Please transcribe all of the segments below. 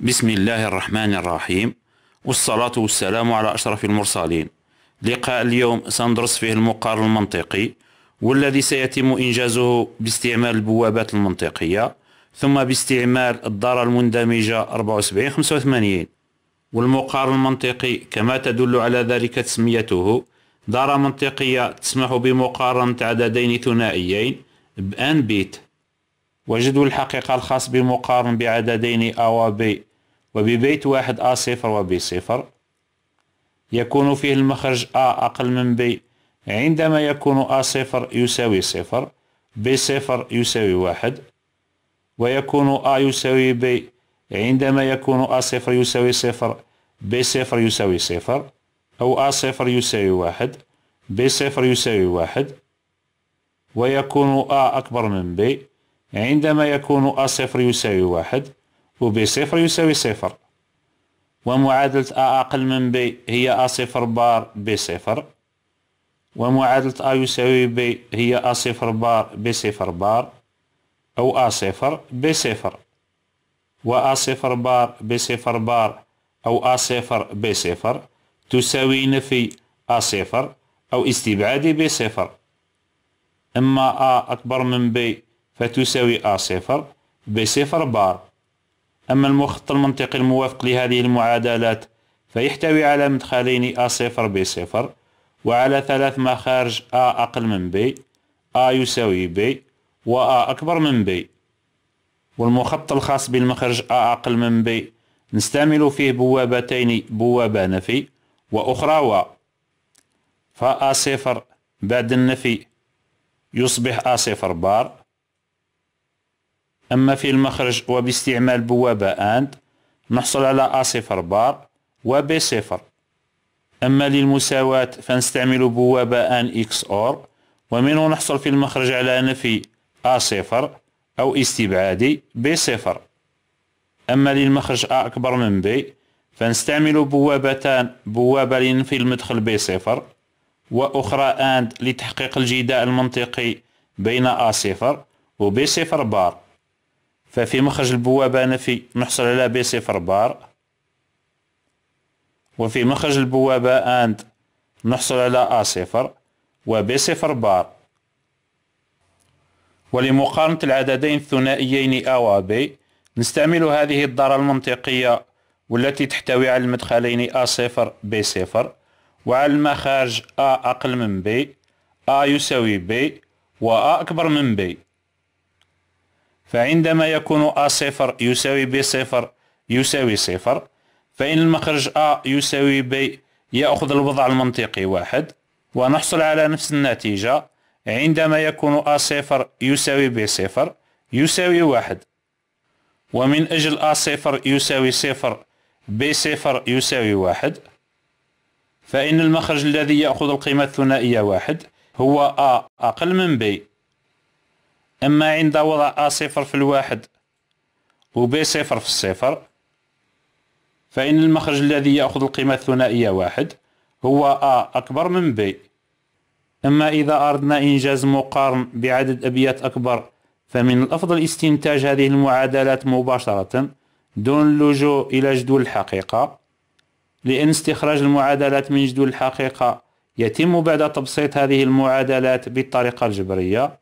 بسم الله الرحمن الرحيم والصلاة والسلام على أشرف المرسلين لقاء اليوم سندرس فيه المقارن المنطقي والذي سيتم إنجازه باستعمال البوابات المنطقية ثم باستعمال الدارة المندمجة 74-85 والمقارن المنطقي كما تدل على ذلك تسميته دارة منطقية تسمح بمقارنة عددين ثنائيين بأن بيت وجدول الحقيقة الخاص بمقارن بعددين أ و ب وببيت واحد أ صفر وبي صفر يكون فيه المخرج أ أقل من بي عندما يكون أ صفر يساوي صفر بي صفر يساوي واحد ويكون أ يساوي بي عندما يكون أ صفر يساوي صفر بي صفر يساوي صفر أو أ صفر يساوي واحد بي صفر يساوي واحد ويكون أ أكبر من بي عندما يكون أ صفر يساوي واحد صفر يساوي صفر ومعادلة أ أقل من ب هي أ صفر بار ب صفر ومعادلة أ يساوي ب هي أ صفر بار بي صفر بار أو أ صفر بي صفر وأ صفر بار بي صفر بار أو أ صفر بي صفر تساوي نفي أ صفر أو استبعاد ب صفر أما أ أكبر من ب فتساوي أ صفر بي صفر بار أما المخطط المنطقي الموافق لهذه المعادلات فيحتوي على مدخلين a صفر b صفر وعلى ثلاث مخارج A أقل من B A يساوي B و A أكبر من B والمخطط الخاص بالمخرج A أقل من B نستعمل فيه بوابتين بوابة نفي وأخرى و فA صفر بعد النفي يصبح A صفر بار أما في المخرج وباستعمال بوابة AND نحصل على A0 بار و ب 0 أما للمساواة فنستعمل بوابة AN XOR ومنه نحصل في المخرج على نفي A0 أو استبعاد B0 أما للمخرج A أكبر من B فنستعمل بوابتان بوابة لنفي المدخل B0 وأخرى AND لتحقيق الجداء المنطقي بين A0 و ب 0 بار ففي مخرج البوابة أنا في على بي صفر بار وفي مخرج البوابة أند نحصل على أ صفر وبي صفر بار ولمقارنة العددين الثنائيين أ و بي نستعمل هذه الدارة المنطقية والتي تحتوي على المدخلين أ صفر بي صفر وعلى المخارج أ أقل من بي أ يساوي بي وأ أكبر من بي فعندما يكون A صفر يساوي B صفر يساوي صفر فإن المخرج A يساوي B يأخذ الوضع المنطقي واحد ونحصل على نفس النتيجة عندما يكون A صفر يساوي B صفر يساوي واحد ومن أجل A صفر يساوي صفر B صفر يساوي واحد فإن المخرج الذي يأخذ القيمة الثنائية واحد هو A أقل من B أما عند وضع أ صفر في الواحد b صفر في الصفر فإن المخرج الذي يأخذ القيمة الثنائية واحد هو أ أكبر من B أما إذا أردنا إنجاز مقارن بعدد أبيات أكبر فمن الأفضل استنتاج هذه المعادلات مباشرة دون اللجوء إلى جدول الحقيقة لأن استخراج المعادلات من جدول الحقيقة يتم بعد تبسيط هذه المعادلات بالطريقة الجبرية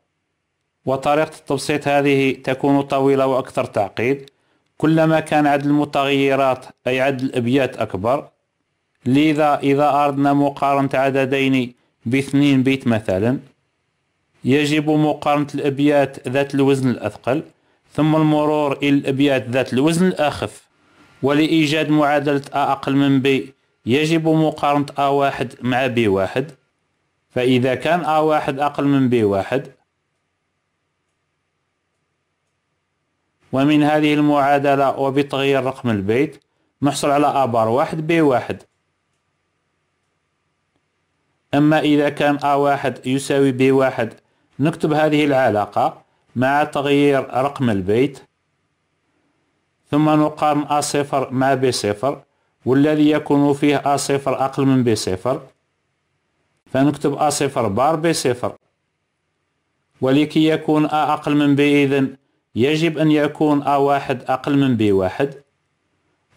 وطريقة التبسيط هذه تكون طويلة وأكثر تعقيد كلما كان عدد المتغيرات أي عدد الأبيات أكبر لذا إذا أردنا مقارنة عددين باثنين بيت مثلا يجب مقارنة الأبيات ذات الوزن الأثقل ثم المرور إلى الأبيات ذات الوزن الأخف ولإيجاد معادلة أ أقل من ب يجب مقارنه أ واحد مع ب واحد فإذا كان أ واحد أقل من ب واحد ومن هذه المعادلة وبتغيير رقم البيت نحصل على أبار واحد بي واحد أما إذا كان أ واحد يساوي بي واحد نكتب هذه العلاقة مع تغيير رقم البيت ثم نقارن أ صفر مع بي صفر والذي يكون فيه أ صفر أقل من بي صفر فنكتب أ صفر بار بي صفر ولكي يكون أ أقل من بي إذن يجب أن يكون A1 أقل من B1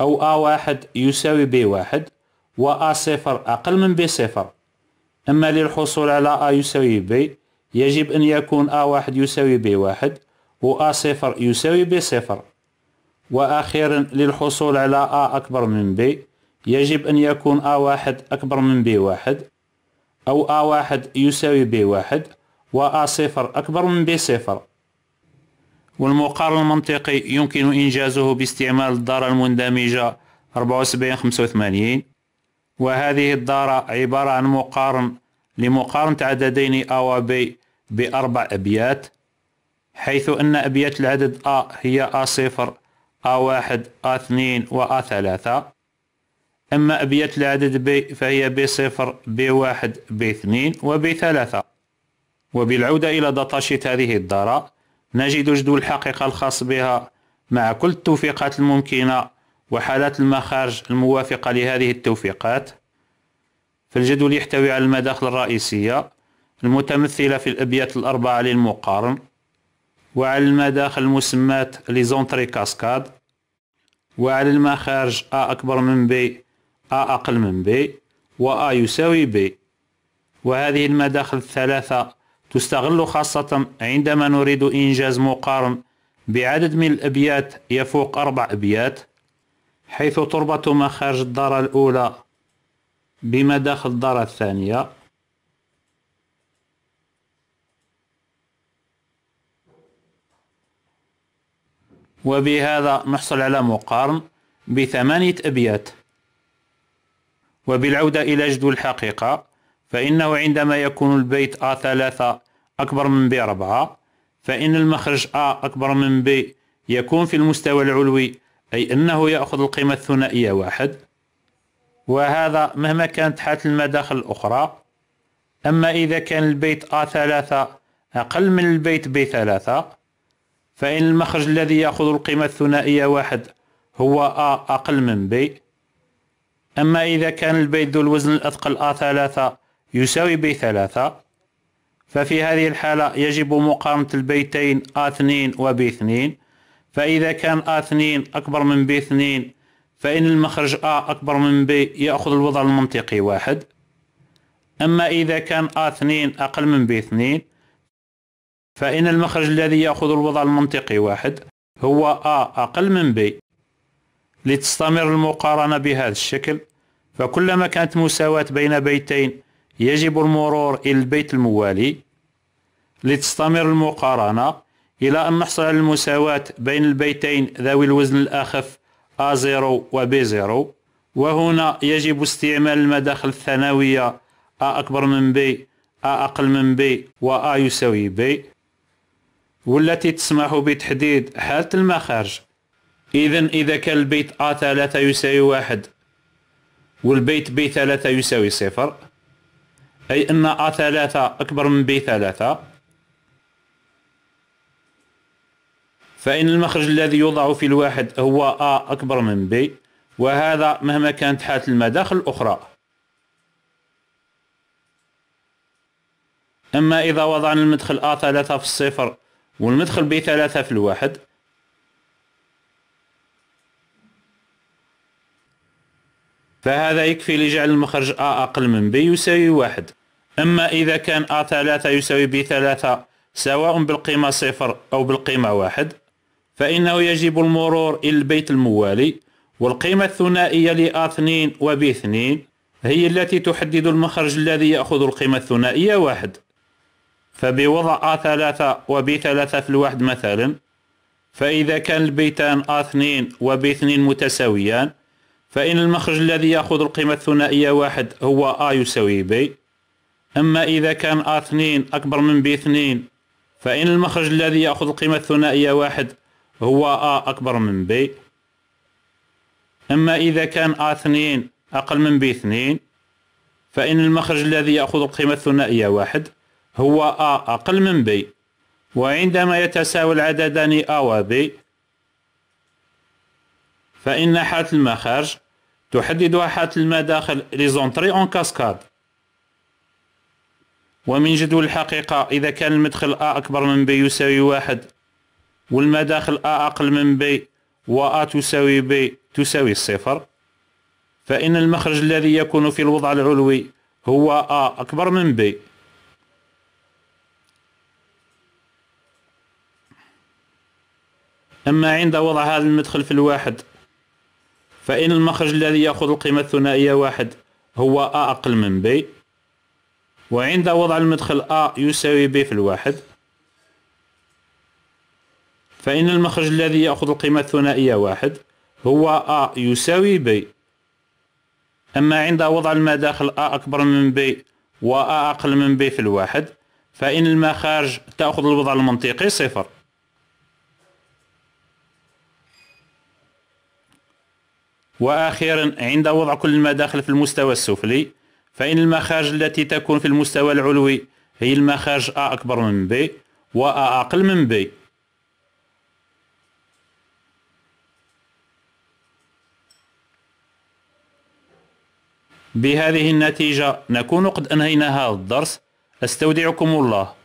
أو A1 يساوي B1 و أ 0 أقل من B0 أما للحصول على A يساوي B يجب أن يكون A1 يساوي B1 و A0 يساوي B0 وأخيرا للحصول على A 1 يساوي b 1 و أ 0 يساوي b 0 واخيرا للحصول علي a اكبر من B يجب أن يكون A1 أكبر من B1 أو A1 يساوي B1 و أ 0 أكبر من B0 والمقارن المنطقي يمكن إنجازه باستعمال الدارة المندمجة 7485 وهذه الدارة عبارة عن مقارن لمقارنة عددين A و B بأربع أبيات حيث أن أبيات العدد A هي A0 A1 A2 و A3 أما أبيات العدد B فهي B0 B1 B2 و B3 وبالعودة إلى داتاشيت هذه الدارة نجد جدو الحقيقة الخاص بها مع كل التوفيقات الممكنة وحالات المخارج الموافقة لهذه التوفيقات فالجدول يحتوي على المداخل الرئيسية المتمثلة في الأبيات الأربعة للمقارن وعلى المداخل المسماة لزونتري كاسكاد وعلى المخارج أ أكبر من بي أ أقل من بي وأ يساوي بي وهذه المداخل الثلاثة تستغل خاصة عندما نريد إنجاز مقارن بعدد من الأبيات يفوق أربع أبيات حيث تربط مخارج الدارة الأولى بما داخل الدارة الثانية وبهذا نحصل على مقارن بثمانية أبيات وبالعودة إلى جدول الحقيقة فإنه عندما يكون البيت A3 أكبر من B4 فإن المخرج A أكبر من B يكون في المستوى العلوي أي أنه يأخذ القيمة الثنائية واحد وهذا مهما كانت حالة المداخل الأخرى أما إذا كان البيت A3 أقل من البيت B3 فإن المخرج الذي يأخذ القيمة الثنائية واحد هو A أقل من B أما إذا كان البيت ذو الوزن الأثقل A3 يساوي ب ثلاثة ففي هذه الحالة يجب مقارنة البيتين A2 وب 2 فإذا كان A2 أكبر من ب 2 فإن المخرج A أكبر من B يأخذ الوضع المنطقي واحد أما إذا كان A2 أقل من B2 فإن المخرج الذي يأخذ الوضع المنطقي واحد هو A أقل من B لتستمر المقارنة بهذا الشكل فكلما كانت مساواة بين بيتين يجب المرور إلى البيت الموالي لتستمر المقارنة إلى أن نحصل على المساواة بين البيتين ذوي الوزن الأخف A0 و B0 وهنا يجب استعمال المداخل الثانوية A أكبر من B A أقل من B و A يساوي B والتي تسمح بتحديد حالة المخارج إذا إذا كان البيت A3 يساوي واحد والبيت B3 يساوي صفر أي أن A ثلاثة أكبر من B ثلاثة فإن المخرج الذي يوضع في الواحد هو A أكبر من B وهذا مهما كانت حالة المداخل الأخرى أما إذا وضعنا المدخل A ثلاثة في الصفر والمدخل B ثلاثة في الواحد فهذا يكفي لجعل المخرج A أقل من B يساوي واحد أما إذا كان A ثلاثة يساوي B ثلاثة سواء بالقيمة صفر أو بالقيمة واحد فإنه يجب المرور إلى البيت الموالي والقيمة الثنائية ل A2 و ب 2 هي التي تحدد المخرج الذي يأخذ القيمة الثنائية واحد فبوضع A3 و ب 3 في الواحد مثلا فإذا كان البيتان A2 و ب 2 متساويان فإن المخرج الذي يأخذ القيمة الثنائية واحد هو A يساوي ب أما إذا كان A اثنين أكبر من B اثنين فإن المخرج الذي يأخذ القيمة الثنائية واحد هو A أكبر من B أما إذا كان A اثنين أقل من B اثنين فإن المخرج الذي يأخذ القيمة الثنائية واحد هو A أقل من B وعندما يتساوي العددان A و B فإن حالة المخارج تحددها حالة المداخل ليزونتري اون كاسكاد ومن جدول الحقيقة إذا كان المدخل A أكبر من B يساوي واحد والمداخل A أقل من B وأ تساوي B تساوي الصفر فإن المخرج الذي يكون في الوضع العلوي هو A أكبر من B أما عند وضع هذا المدخل في الواحد فإن المخرج الذي يأخذ القيمة الثنائية واحد هو A أقل من B وعند وضع المدخل A يساوي B في الواحد فإن المخرج الذي يأخذ القيمة الثنائية واحد هو A يساوي B أما عند وضع المداخل A أكبر من B و A أقل من B في الواحد فإن المخارج تأخذ الوضع المنطقي صفر وأخيرا عند وضع كل المداخل في المستوى السفلي فإن المخارج التي تكون في المستوى العلوي هي المخارج أ أكبر من ب و أ أقل من ب بهذه النتيجة نكون قد أنهينا هذا الدرس أستودعكم الله